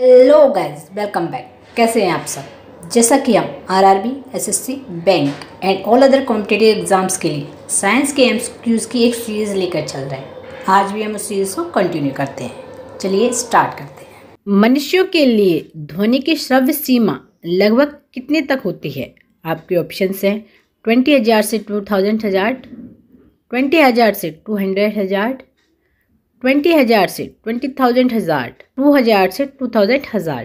hello guys welcome back कैसे हैं आप सब जैसा कि हम RRB, SSC, bank and all other competitive exams के लिए साइंस के एमसीक्यूज़ की एक सीरीज़ लेकर चल रहे हैं आज भी हम उस सीरीज़ को कंटिन्यू करते हैं चलिए स्टार्ट करते हैं मनुष्यों के लिए ध्वनि की श्रव्य सीमा लगभग कितने तक होती है आपके ऑप्शन हैं ट्वेंटी हज़ार से टू थाउजेंड हज़ार ट्वेंटी हज़ार से टू हंड्रेड हज़ार ट्वेंटी हज़ार से ट्वेंटी थाउजेंड हज़ार टू हज़ार से टू थाउजेंड हज़ार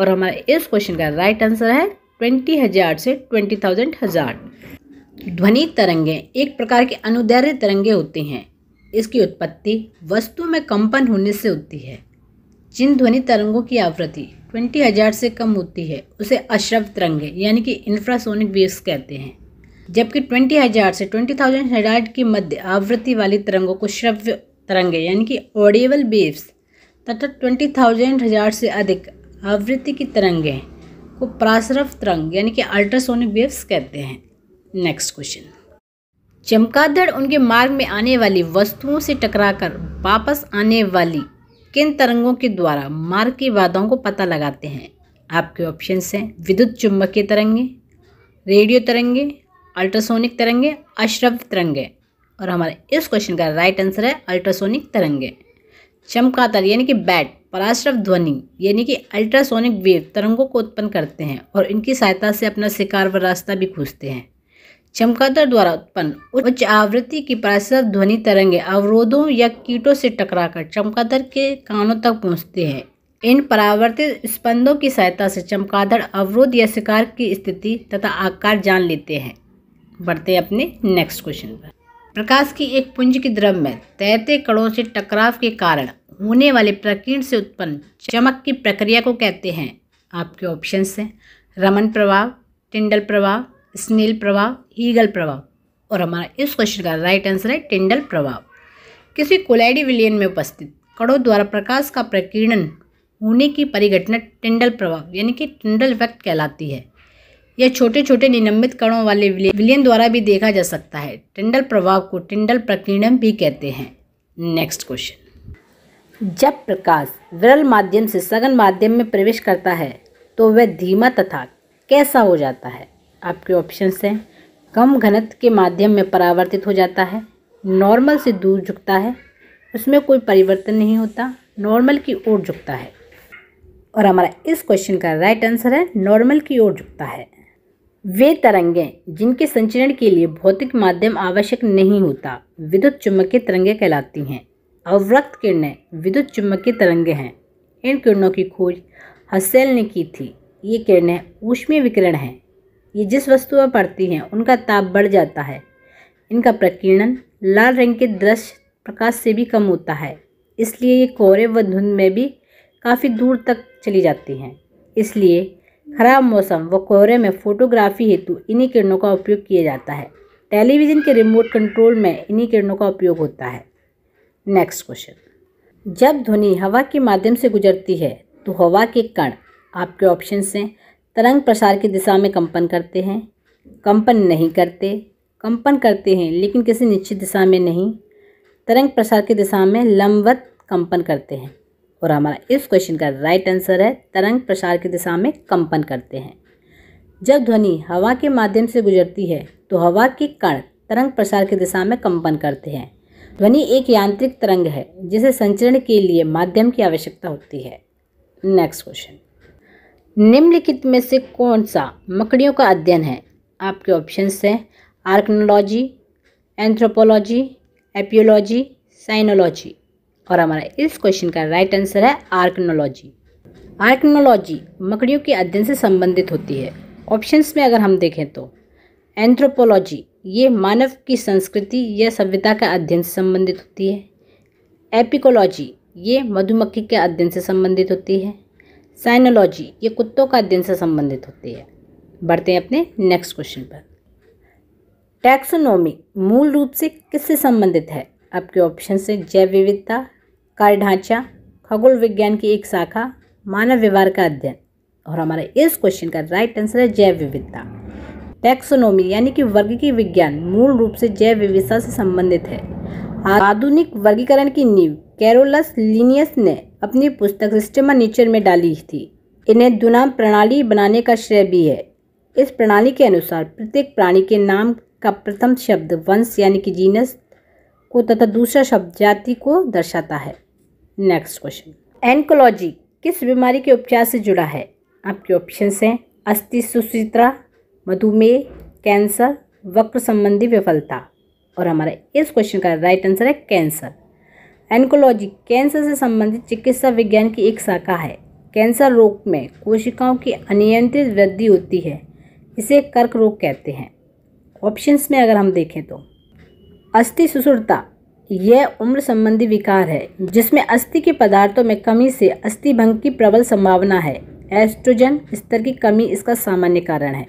और हमारा इस क्वेश्चन का राइट आंसर है ट्वेंटी हज़ार से ट्वेंटी थाउजेंड हज़ार ध्वनि तरंगें एक प्रकार के अनुदैर्य तरंगे होती हैं इसकी उत्पत्ति वस्तु में कंपन होने से होती है जिन ध्वनि तरंगों की आवृत्ति ट्वेंटी हज़ार से कम होती है उसे अश्रव तरंगे यानी कि इंफ्रासोनिक वेव्स कहते हैं जबकि ट्वेंटी हज़ार से ट्वेंटी थाउजेंड हजार के मध्य आवृत्ति वाली तरंगों को श्रव्य तरंगे यानी कि ऑडियबल बीव्स तथा ट्वेंटी थाउजेंड हजार से अधिक आवृत्ति की तरंगे को प्रासरफ तरंग यानी कि अल्ट्रासोनिक वेव्स कहते हैं नेक्स्ट क्वेश्चन चमकादड़ उनके मार्ग में आने वाली वस्तुओं से टकराकर वापस आने वाली किन तरंगों के द्वारा मार्ग की बाधाओं को पता लगाते हैं आपके ऑप्शन हैं विद्युत चुंबकीय तरंगे रेडियो तरंगे अल्ट्रासोनिक तरंगे अश्रव तरंगे और हमारे इस क्वेश्चन का राइट आंसर है अल्ट्रासोनिक तरंगे चमकातर यानी कि बैट पराश्रव ध्वनि यानी कि अल्ट्रासोनिक वेव तरंगों को उत्पन्न करते हैं और इनकी सहायता से अपना शिकार व रास्ता भी खोजते हैं चमकादर द्वारा उत्पन्न उच्च आवृत्ति की पराश्रव ध्वनि तरंगे अवरोधों या कीटों से टकराकर चमकादर के कानों तक पहुँचते हैं इन परावर्तित स्पंदों की सहायता से चमकादड़ अवरोध या शिकार की स्थिति तथा आकार जान लेते हैं बढ़ते अपने नेक्स्ट क्वेश्चन पर प्रकाश की एक पुंज की द्रव में तैरते कणों से टकराव के कारण होने वाले प्रकीर्ण से उत्पन्न चमक की प्रक्रिया को कहते हैं आपके ऑप्शन हैं रमन प्रभाव टिंडल प्रभाव स्नेल प्रभाव ईगल प्रभाव और हमारा इस क्वेश्चन का राइट आंसर है टिंडल प्रभाव किसी कोलाइडी विलियन में उपस्थित कणों द्वारा प्रकाश का प्रकीर्णन होने की परिघटना टिंडल प्रभाव यानी कि टिंडल इफेक्ट कहलाती है यह छोटे छोटे निलंबित कणों वाले विलियन द्वारा भी देखा जा सकता है टिंडल प्रभाव को टिंडल प्रकीर्णम भी कहते हैं नेक्स्ट क्वेश्चन जब प्रकाश विरल माध्यम से सघन माध्यम में प्रवेश करता है तो वह धीमा तथा कैसा हो जाता है आपके ऑप्शन हैं कम घनत्व के माध्यम में परावर्तित हो जाता है नॉर्मल से दूर झुकता है उसमें कोई परिवर्तन नहीं होता नॉर्मल की ओर झुकता है और हमारा इस क्वेश्चन का राइट आंसर है नॉर्मल की ओर झुकता है वे तरंगें जिनके संचरण के लिए भौतिक माध्यम आवश्यक नहीं होता विद्युत चुम्बकीय तरंगे कहलाती हैं अवरक्त किरणें विद्युत चुम्बकीय तरंगे हैं इन किरणों की खोज हसेल ने की थी ये किरणें ऊष्मीय विकिरण हैं ये जिस वस्तु पर पड़ती हैं उनका ताप बढ़ जाता है इनका प्रकीर्णन लाल रंग के दृश्य प्रकाश से भी कम होता है इसलिए ये कोहरे व धुंध में भी काफ़ी दूर तक चली जाती हैं इसलिए खराब मौसम व कोहरे में फोटोग्राफी हेतु इन्हीं किरणों का उपयोग किया जाता है टेलीविज़न के रिमोट कंट्रोल में इन्हीं किरणों का उपयोग होता है नेक्स्ट क्वेश्चन जब ध्वनि हवा के माध्यम से गुजरती है तो हवा के कण आपके ऑप्शन हैं तरंग प्रसार की दिशा में कंपन करते हैं कंपन नहीं करते कंपन करते हैं लेकिन किसी निश्चित दिशा में नहीं तरंग प्रसार की दिशा में लंबवत कंपन करते हैं और हमारा इस क्वेश्चन का राइट आंसर है तरंग प्रसार की दिशा में कंपन करते हैं जब ध्वनि हवा के माध्यम से गुजरती है तो हवा के कण तरंग प्रसार की दिशा में कंपन करते हैं ध्वनि एक यांत्रिक तरंग है जिसे संचरण के लिए माध्यम की आवश्यकता होती है नेक्स्ट क्वेश्चन निम्नलिखित में से कौन सा मकड़ियों का अध्ययन है आपके ऑप्शन हैं आर्कनोलॉजी एंथ्रोपोलॉजी एपियोलॉजी साइनोलॉजी और हमारा इस क्वेश्चन का राइट आंसर है आर्कनोलॉजी आर्कनोलॉजी मकड़ियों के अध्ययन से संबंधित होती है ऑप्शंस में अगर हम देखें तो एंथ्रोपोलॉजी ये मानव की संस्कृति या सभ्यता का अध्ययन से संबंधित होती है एपिकोलॉजी ये मधुमक्खी के अध्ययन से संबंधित होती है साइनोलॉजी ये कुत्तों का अध्ययन से संबंधित होती है बढ़ते हैं अपने नेक्स्ट क्वेश्चन पर टैक्सोनॉमी मूल रूप से किससे संबंधित है आपके ऑप्शन से जैव विविधता कार्य ढांचा खगोल विज्ञान की एक शाखा मानव व्यवहार का अध्ययन और हमारा इस क्वेश्चन का राइट आंसर है जैव विविधता टैक्सोनोमी यानी कि वर्ग की विज्ञान मूल रूप से जैव विविधता से संबंधित है आधुनिक वर्गीकरण की नींव कैरोलस लिनियस ने अपनी पुस्तक सिस्टमा नेचर में डाली थी इन्हें दुनाम प्रणाली बनाने का श्रेय भी है इस प्रणाली के अनुसार प्रत्येक प्राणी के नाम का प्रथम शब्द वंश यानी कि जीनस को तथा दूसरा शब्द जाति को दर्शाता है नेक्स्ट क्वेश्चन एनकोलॉजी किस बीमारी के उपचार से जुड़ा है आपके ऑप्शन हैं अस्थि सुचित्रा मधुमेह कैंसर वक्र संबंधी विफलता और हमारा इस क्वेश्चन का राइट आंसर है कैंसर एनकोलॉजी कैंसर से संबंधित चिकित्सा विज्ञान की एक शाखा है कैंसर रोग में कोशिकाओं की अनियंत्रित वृद्धि होती है इसे कर्क रोग कहते हैं ऑप्शंस में अगर हम देखें तो अस्थि सुसुरता यह उम्र संबंधी विकार है जिसमें अस्थि के पदार्थों में कमी से अस्थि भंग की प्रबल संभावना है एस्ट्रोजन स्तर की कमी इसका सामान्य कारण है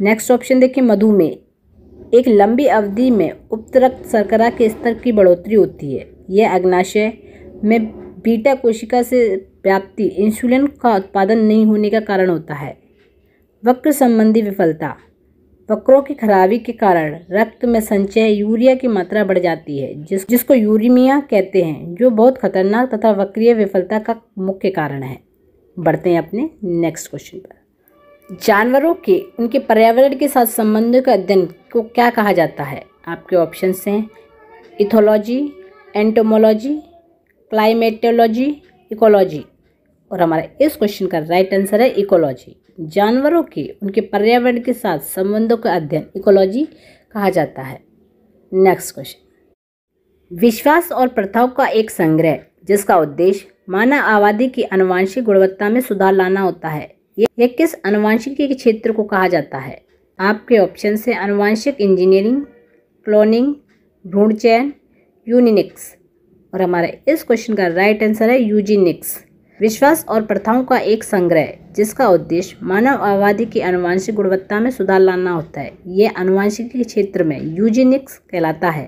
नेक्स्ट ऑप्शन देखिए मधुमेह एक लंबी अवधि में उपतरक्त शर्करा के स्तर की बढ़ोतरी होती है यह अग्नाशय में बीटा कोशिका से व्याप्ति इंसुलिन का उत्पादन नहीं होने का कारण होता है वक्र संबंधी विफलता वक्रों की खराबी के कारण रक्त में संचय यूरिया की मात्रा बढ़ जाती है जिस जिसको यूरिमिया कहते हैं जो बहुत खतरनाक तथा वक्रीय विफलता का मुख्य कारण है बढ़ते हैं अपने नेक्स्ट क्वेश्चन पर जानवरों के उनके पर्यावरण के साथ संबंधों के अध्ययन को क्या कहा जाता है आपके ऑप्शन हैं इथोलॉजी एंटोमोलॉजी क्लाइमेटोलॉजी इकोलॉजी और हमारा इस क्वेश्चन का राइट आंसर है इकोलॉजी जानवरों के उनके पर्यावरण के साथ संबंधों का अध्ययन इकोलॉजी कहा जाता है नेक्स्ट क्वेश्चन विश्वास और प्रथाओं का एक संग्रह जिसका उद्देश्य मानव आबादी की अनुवांशिक गुणवत्ता में सुधार लाना होता है यह किस अनुवांशिक के क्षेत्र को कहा जाता है आपके ऑप्शन से अनुवांशिक इंजीनियरिंग क्लोनिंग भ्रूण चयन यूनिनिक्स और हमारे इस क्वेश्चन का राइट आंसर है यूजिनिक्स विश्वास और प्रथाओं का एक संग्रह जिसका उद्देश्य मानव आबादी की अनुवांशिक गुणवत्ता में सुधार लाना होता है यह के क्षेत्र में यूजिनिक्स कहलाता है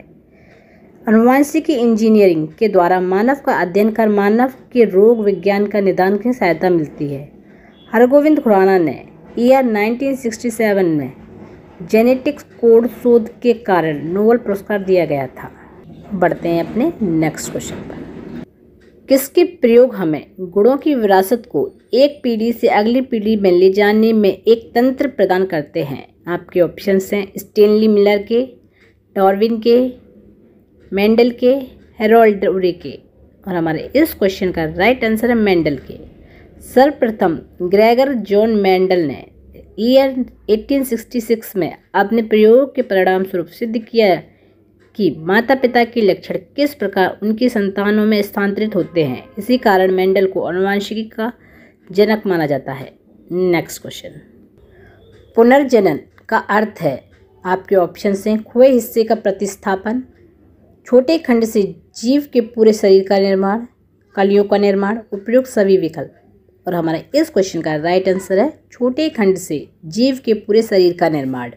अनुवांशिकी इंजीनियरिंग के द्वारा मानव का अध्ययन कर मानव के रोग विज्ञान का निदान की सहायता मिलती है हरगोविंद खुराना ने ईयर 1967 में जेनेटिक्स कोड शोध के कारण नोबल पुरस्कार दिया गया था बढ़ते हैं अपने नेक्स्ट क्वेश्चन पर किसके प्रयोग हमें गुणों की विरासत को एक पीढ़ी से अगली पीढ़ी में ले जाने में एक तंत्र प्रदान करते हैं आपके ऑप्शंस हैं स्टेनली मिलर के डॉर्विन के मेंडल के हेरोल्ड उरे के और हमारे इस क्वेश्चन का राइट आंसर है मेंडल के सर्वप्रथम ग्रेगर जॉन मेंडल ने ईयर 1866 में अपने प्रयोग के परिणाम स्वरूप सिद्ध किया है कि माता पिता के लक्षण किस प्रकार उनकी संतानों में स्थानांतरित होते हैं इसी कारण मेंडल को अनुवांशिकी का जनक माना जाता है नेक्स्ट क्वेश्चन पुनर्जनन का अर्थ है आपके ऑप्शन हैं खोए हिस्से का प्रतिस्थापन छोटे खंड से जीव के पूरे शरीर का निर्माण कलियों का निर्माण उपयुक्त सभी विकल्प और हमारा इस क्वेश्चन का राइट आंसर है छोटे खंड से जीव के पूरे शरीर का निर्माण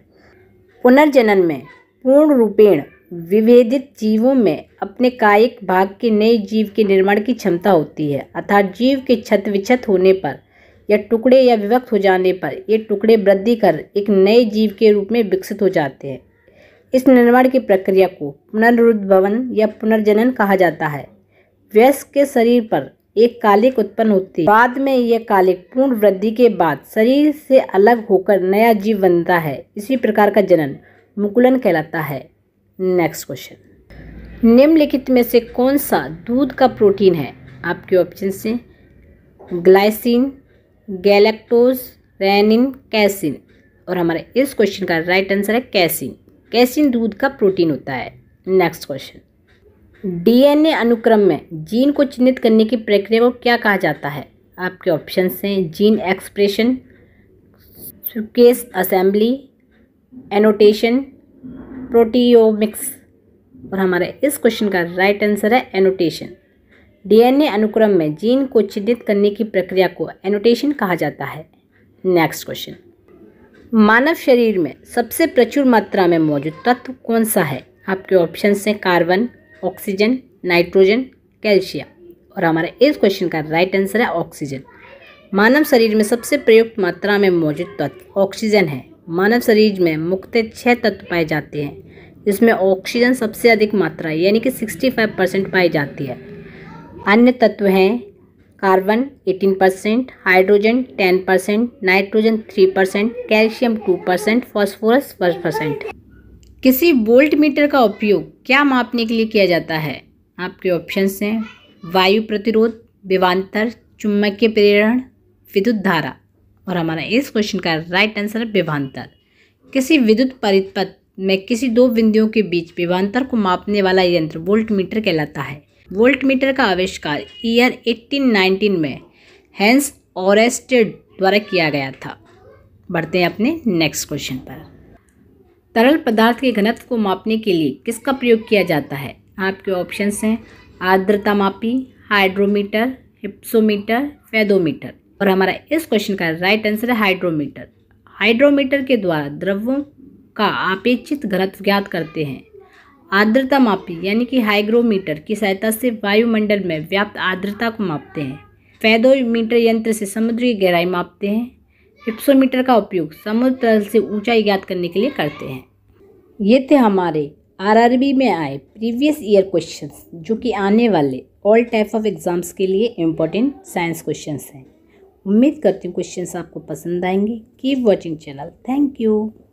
पुनर्जनन में पूर्ण रूपेण विभेदित जीवों में अपने कायिक भाग के नए जीव के निर्माण की क्षमता होती है अर्थात जीव के छत विछत होने पर या टुकड़े या विभक्त हो जाने पर ये टुकड़े वृद्धि कर एक नए जीव के रूप में विकसित हो जाते हैं इस निर्माण की प्रक्रिया को पुनरुद्भवन या पुनर्जनन कहा जाता है वयस्क के शरीर पर एक कालिक उत्पन्न होती है बाद में यह कालिक पूर्ण वृद्धि के बाद शरीर से अलग होकर नया जीव बनता है इसी प्रकार का जनन मुकुलन कहलाता है नेक्स्ट क्वेश्चन निम्नलिखित में से कौन सा दूध का प्रोटीन है आपके ऑप्शन से ग्लाइसिन गैलेक्टोज रैनिन कैसिन और हमारे इस क्वेश्चन का राइट आंसर है कैसिन कैसिन दूध का प्रोटीन होता है नेक्स्ट क्वेश्चन डीएनए अनुक्रम में जीन को चिन्हित करने की प्रक्रिया को क्या कहा जाता है आपके ऑप्शन हैं gene expression sequence assembly annotation proteomics और हमारे इस क्वेश्चन का राइट आंसर है एनोटेशन डीएनए अनुक्रम में जीन को चिन्हित करने की प्रक्रिया को एनोटेशन कहा जाता है नेक्स्ट क्वेश्चन मानव शरीर में सबसे प्रचुर मात्रा में मौजूद तत्व कौन सा है आपके ऑप्शन हैं कार्बन ऑक्सीजन नाइट्रोजन कैल्शियम और हमारे इस क्वेश्चन का राइट आंसर है ऑक्सीजन मानव शरीर में सबसे प्रयुक्त मात्रा में मौजूद तत्व ऑक्सीजन है मानव शरीर में मुख्य छः तत्व पाए जाते हैं जिसमें ऑक्सीजन सबसे अधिक मात्रा यानी कि 65 परसेंट पाई जाती है अन्य तत्व हैं carbon 18 percent hydrogen 10 percent nitrogen 3 percent calcium 2 percent phosphorus 1 percent किसी वोल्ट मीटर का उपयोग क्या मापने के लिए किया जाता है आपके ऑप्शंस हैं वायु प्रतिरोध विवांतर चुम्बकीय प्रेरण विद्युत धारा और हमारा इस क्वेश्चन का राइट आंसर है विभांतर किसी विद्युत परिपथ में किसी दो बिंदुओं के बीच विभांतर को मापने वाला यंत्र वोल्ट मीटर कहलाता है वोल्ट मीटर का आविष्कार ईयर 1819 में हैंस ऑरेस्टेड द्वारा किया गया था बढ़ते हैं अपने नेक्स्ट क्वेश्चन पर तरल पदार्थ के घनत्व को मापने के लिए किसका प्रयोग किया जाता है आपके ऑप्शंस हैं आर्द्रता मापी हाइड्रोमीटर हिप्सोमीटर फेदोमीटर और हमारा इस क्वेश्चन का राइट आंसर है हाइड्रोमीटर हाइड्रोमीटर के द्वारा द्रवों का अपेक्षित घनत्व ज्ञात करते हैं आर्द्रता मापी यानी कि हाइग्रोमीटर की सहायता से वायुमंडल में व्याप्त आर्द्रता को मापते हैं फैदोमीटर यंत्र से समुद्री गहराई मापते हैं हिप्सोमीटर का उपयोग समुद्र तल से ऊंचाई ज्ञात करने के लिए करते हैं ये थे हमारे आरआरबी में आए प्रीवियस ईयर क्वेश्चंस जो कि आने वाले ऑल टाइप ऑफ एग्ज़ाम्स के लिए इम्पोर्टेंट साइंस क्वेश्चंस हैं उम्मीद करती हूँ क्वेश्चंस आपको पसंद आएंगे keep watching channel thank you